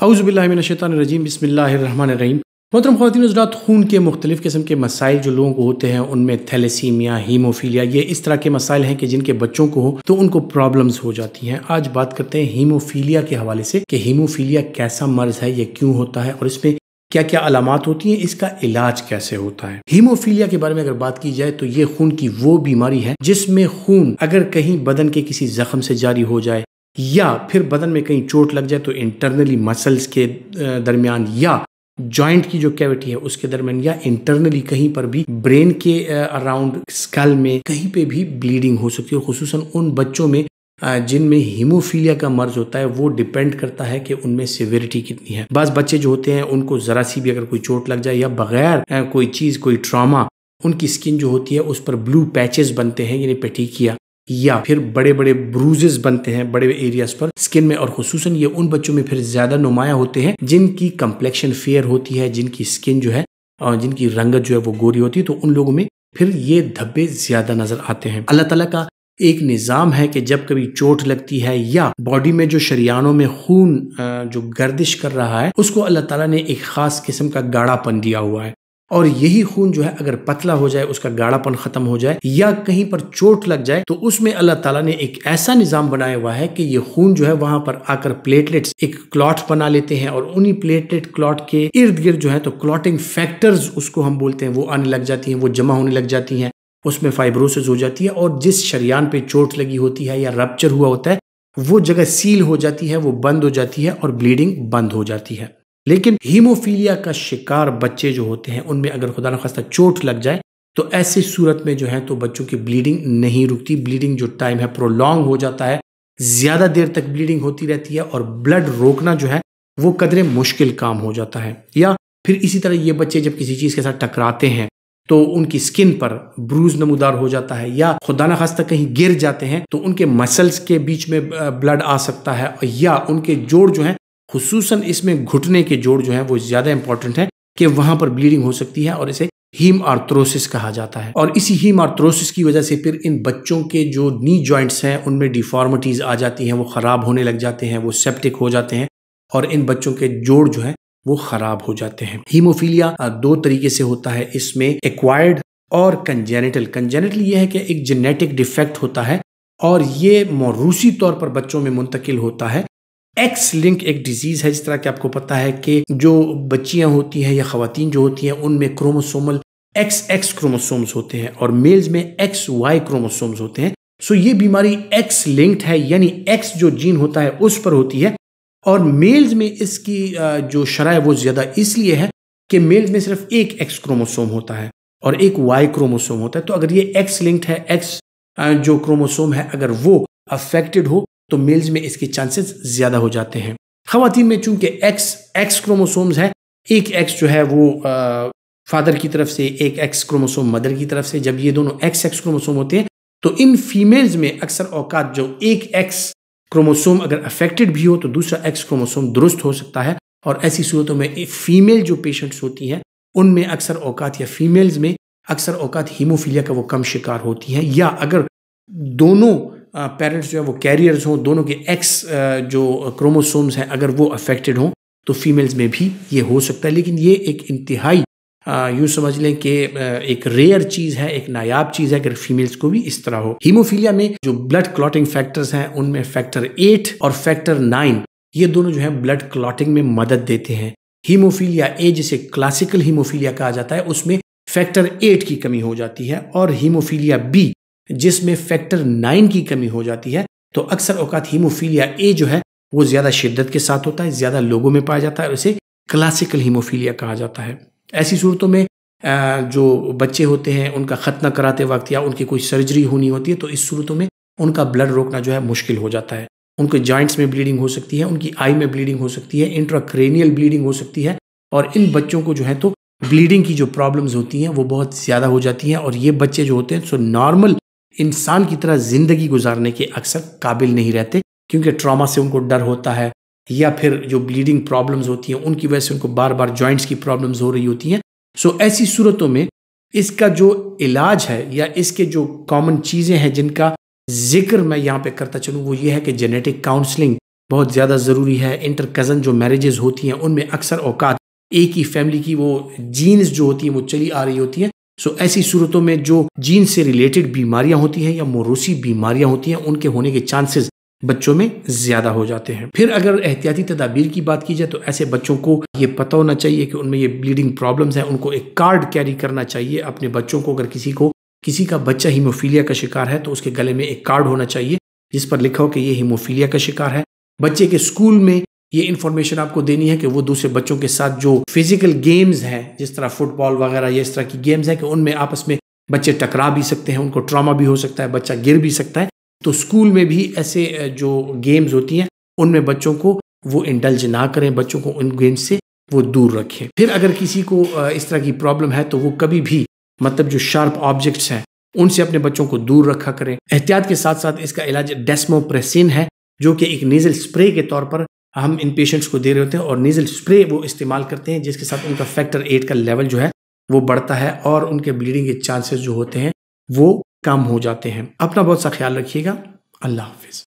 हाउज़बिल्लाशतरजीम बसमीम मोहतरम खातिन हजरात खून के मुख्तलिफ़ किस्म के मसाइल जो लोगों को होते हैं उनमें थैलेसीमिया हीमोफीलिया ये इस तरह के मसाइल हैं कि जिनके बच्चों को हो तो उनको प्रॉब्लम्स हो जाती हैं आज बात करते हैं हीमोफीलिया के हवाले से कि हीमोफीलिया कैसा मर्ज है ये क्यों होता है और इसमें क्या क्या अलामत होती हैं इसका इलाज कैसे होता है हीमोफीलिया के बारे में अगर बात की जाए तो ये खून की वो बीमारी है जिसमें खून अगर कहीं बदन के किसी जख्म से जारी हो जाए या फिर बदन में कहीं चोट लग जाए तो इंटरनली मसल्स के दरमियान या जॉइंट की जो कैविटी है उसके दरमियान या इंटरनली कहीं पर भी ब्रेन के अराउंड स्कल में कहीं पे भी ब्लीडिंग हो सकती है खसूस उन बच्चों में जिनमें हीमोफीलिया का मर्ज होता है वो डिपेंड करता है कि उनमें सिवियरिटी कितनी है बस बच्चे जो होते हैं उनको ज़रा सी भी अगर कोई चोट लग जाए या बगैर कोई चीज़ कोई ट्रामा उनकी स्किन जो होती है उस पर ब्लू पैचेस बनते हैं यानी पेटिकिया या फिर बड़े बड़े ब्रूजेस बनते हैं बड़े एरियाज पर स्किन में और खसूस ये उन बच्चों में फिर ज्यादा नुमाया होते हैं जिनकी कम्प्लेक्शन फेयर होती है जिनकी स्किन जो है जिनकी रंगत जो है वो गोरी होती है तो उन लोगों में फिर ये धब्बे ज्यादा नजर आते हैं अल्लाह तला का एक निज़ाम है कि जब कभी चोट लगती है या बॉडी में जो शरियानों में खून जो गर्दिश कर रहा है उसको अल्लाह ताला ने एक ख़ास किस्म का गाढ़ापन दिया हुआ है और यही खून जो है अगर पतला हो जाए उसका गाढ़ापन खत्म हो जाए या कहीं पर चोट लग जाए तो उसमें अल्लाह ताला ने एक ऐसा निज़ाम बनाया हुआ है कि ये खून जो है वहां पर आकर प्लेटलेट्स एक क्लॉट बना लेते हैं और उन्हीं प्लेटलेट क्लॉट के इर्द गिर्द जो है तो क्लॉटिंग फैक्टर्स उसको हम बोलते हैं वो आने लग जाती है वो जमा होने लग जाती है उसमें फाइब्रोसिस हो जाती है और जिस शरियान पे चोट लगी होती है या रपच्चर हुआ होता है वो जगह सील हो जाती है वो बंद हो जाती है और ब्लीडिंग बंद हो जाती है लेकिन हीमोफीलिया का शिकार बच्चे जो होते हैं उनमें अगर खुदा खास्ता चोट लग जाए तो ऐसी सूरत में जो है तो बच्चों की ब्लीडिंग नहीं रुकती ब्लीडिंग जो टाइम है प्रोलॉन्ग हो जाता है ज़्यादा देर तक ब्लीडिंग होती रहती है और ब्लड रोकना जो है वो कदरे मुश्किल काम हो जाता है या फिर इसी तरह ये बच्चे जब किसी चीज़ के साथ टकराते हैं तो उनकी स्किन पर ब्रूज नमूदार हो जाता है या खुदा ना खास्ता कहीं गिर जाते हैं तो उनके मसल्स के बीच में ब्लड आ सकता है या उनके जोड़ जो है खसूस इसमें घुटने के जोड़ जो है वो ज़्यादा इंपॉर्टेंट है कि वहां पर ब्लीडिंग हो सकती है और इसे हीम आर्थ्रोसिस कहा जाता है और इसी हीम आर्थ्रोसिस की वजह से फिर इन बच्चों के जो नी जॉइंट्स हैं उनमें डिफॉर्मिटीज़ आ जाती हैं वो ख़राब होने लग जाते हैं वो सेप्टिक हो जाते हैं और इन बच्चों के जोड़ जो है वो ख़राब हो जाते हैं हीमोफीलिया दो तरीके से होता है इसमें एक्वायर्ड और कंजेनिटल कंजेनिटल ये है कि एक जेनेटिक डिफेक्ट होता है और ये मौरूसी तौर पर बच्चों में मुंतकिल होता है एक्स लिंक एक डिजीज़ है जिस तरह कि आपको पता है कि जो बच्चियां होती हैं या खातन जो होती हैं उनमें क्रोमोसोमल एक्स एक्स क्रोमोसोम्स होते हैं और मेल्स में एक्स वाई क्रोमोसोम्स होते हैं सो ये बीमारी एक्स लिंक्ड है यानी एक्स जो जीन होता है उस पर होती है और मेल्स में इसकी जो शराय वो ज़्यादा इसलिए है कि मेल्स में सिर्फ एक एक्स क्रोमोसोम होता है और एक वाई क्रोमोसोम होता है तो अगर ये एक्स लिंक्ड है एक्स जो क्रोमोसोम है अगर वो अफेक्टेड हो तो मेल्स में इसके चांसेस ज़्यादा हो जाते हैं खातन में चूंकि एक्स एक्स क्रोमोसोम्स हैं एक एक्स जो है वो आ, फादर की तरफ से एक एक्स क्रोमोसोम मदर की तरफ से जब ये दोनों एक्स एक्स क्रोमोसोम होते हैं तो इन फीमेल्स में अक्सर औकात जो एक एक्स क्रोमोसोम अगर अफेक्टेड भी हो तो दूसरा एक्स क्रोमोसोम दुरुस्त हो सकता है और ऐसी सूरतों में फीमेल जो पेशेंट्स होती हैं उनमें अक्सर औकात या फीमेल्स में अक्सर औकात हीमोफीलिया का वो कम शिकार होती हैं या अगर दोनों पेरेंट्स जो है वो कैरियर्स हों दोनों के एक्स जो क्रोमोसोम्स हैं अगर वो अफेक्टेड हों तो फीमेल्स में भी ये हो सकता है लेकिन ये एक इंतहाई यूँ समझ लें कि एक रेयर चीज़ है एक नायाब चीज़ है अगर फीमेल्स को भी इस तरह हो हीमोफीलिया में जो ब्लड क्लॉटिंग फैक्टर्स हैं उनमें फैक्टर एट और फैक्टर नाइन ये दोनों जो है ब्लड क्लॉटिंग में मदद देते हैं हीमोफीलिया ए जिसे क्लासिकल हीमोफीलिया कहा जाता है उसमें फैक्टर एट की कमी हो जाती है और हीमोफीलिया बी जिसमें फैक्टर नाइन की कमी हो जाती है तो अक्सर औकात हीमोफीलिया ए जो है वो ज़्यादा शिद्दत के साथ होता है ज़्यादा लोगों में पाया जाता है उसे क्लासिकल हीमोफीलिया कहा जाता है ऐसी सूरतों में जो बच्चे होते हैं उनका ख़तना कराते वक्त या उनकी कोई सर्जरी होनी होती है तो इस सूरतों में उनका ब्लड रोकना जो है मुश्किल हो जाता है उनके जॉइंट्स में ब्लीडिंग हो सकती है उनकी आई में ब्लीडिंग हो सकती है इंट्राक्रेनियल ब्लीडिंग हो सकती है और इन बच्चों को जो है तो ब्लीडिंग की जो प्रॉब्लम्स होती हैं वो बहुत ज़्यादा हो जाती हैं और ये बच्चे जो होते हैं सो नॉर्मल इंसान की तरह ज़िंदगी गुजारने के अक्सर काबिल नहीं रहते क्योंकि ट्रॉमा से उनको डर होता है या फिर जो ब्लीडिंग प्रॉब्लम्स होती हैं उनकी वजह से उनको बार बार जॉइंट्स की प्रॉब्लम्स हो रही होती हैं सो ऐसी सूरतों में इसका जो इलाज है या इसके जो कॉमन चीज़ें हैं जिनका जिक्र मैं यहाँ पे करता चलूँ वो ये है कि जेनेटिक काउंसलिंग बहुत ज़्यादा ज़रूरी है इंटर कज़न जो मैरिजेज़ होती हैं उनमें अक्सर औकात एक ही फैमिली की वो जीन्स जो होती हैं वो चली आ रही होती हैं सो ऐसी सूरतों में जो जीन से रिलेटेड बीमारियां होती हैं या मोरूसी बीमारियां होती हैं उनके होने के चांसेस बच्चों में ज्यादा हो जाते हैं फिर अगर एहतियाती तदाबीर की बात की जाए तो ऐसे बच्चों को ये पता होना चाहिए कि उनमें ये ब्लीडिंग प्रॉब्लम्स हैं उनको एक कार्ड कैरी करना चाहिए अपने बच्चों को अगर किसी को किसी का बच्चा हीमोफीलिया का शिकार है तो उसके गले में एक कार्ड होना चाहिए जिस पर लिखा हो कि ये हीमोफीलिया का शिकार है बच्चे के स्कूल में ये इन्फॉर्मेशन आपको देनी है कि वो दूसरे बच्चों के साथ जो फिजिकल गेम्स हैं जिस तरह फुटबॉल वगैरह या इस तरह की गेम्स हैं कि उनमें आपस में बच्चे टकरा भी सकते हैं उनको ट्रामा भी हो सकता है बच्चा गिर भी सकता है तो स्कूल में भी ऐसे जो गेम्स होती हैं उनमें बच्चों को वो इंडल्ज ना करें बच्चों को उन गेम्स से वो दूर रखें फिर अगर किसी को इस तरह की प्रॉब्लम है तो वो कभी भी मतलब जो शार्प ऑब्जेक्ट्स हैं उनसे अपने बच्चों को दूर रखा करें एहतियात के साथ साथ इसका इलाज डेस्मोप्रेसिन है जो कि एक नेजल स्प्रे के तौर पर हम इन पेशेंट्स को दे रहे होते हैं और नीजल स्प्रे वो इस्तेमाल करते हैं जिसके साथ उनका फैक्टर एट का लेवल जो है वो बढ़ता है और उनके ब्लीडिंग के चांसेस जो होते हैं वो कम हो जाते हैं अपना बहुत सा ख्याल रखिएगा अल्लाह हाफिज़